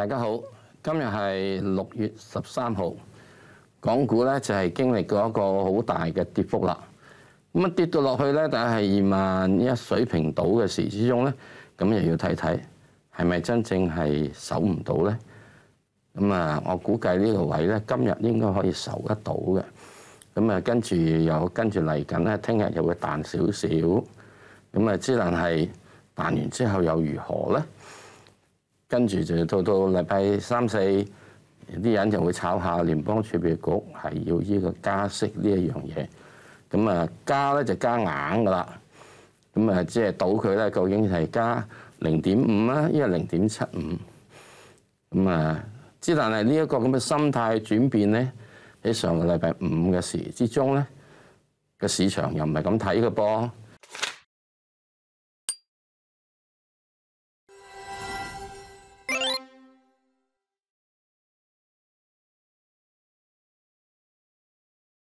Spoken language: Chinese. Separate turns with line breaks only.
大家好，今日系六月十三號，港股咧就係經歷過一個好大嘅跌幅啦。咁啊跌到落去咧，但係二萬一水平倒嘅時之中咧，咁又要睇睇係咪真正係守唔到咧？咁啊，我估計呢個位咧，今日應該可以守得到嘅。咁啊，跟住又跟住嚟緊咧，聽日又會彈少少。咁啊，只能係彈完之後又如何咧？跟住就到到禮拜三四，啲人就會炒下聯邦儲備局係要呢個加息呢一樣嘢。咁啊，加咧就加硬噶啦。咁啊，即係賭佢咧，究竟係加零點五啊，依係零點七五。咁啊，之但係呢一個咁嘅心態轉變咧，喺上個禮拜五嘅時
之中咧，個市場又唔係咁睇嘅個波。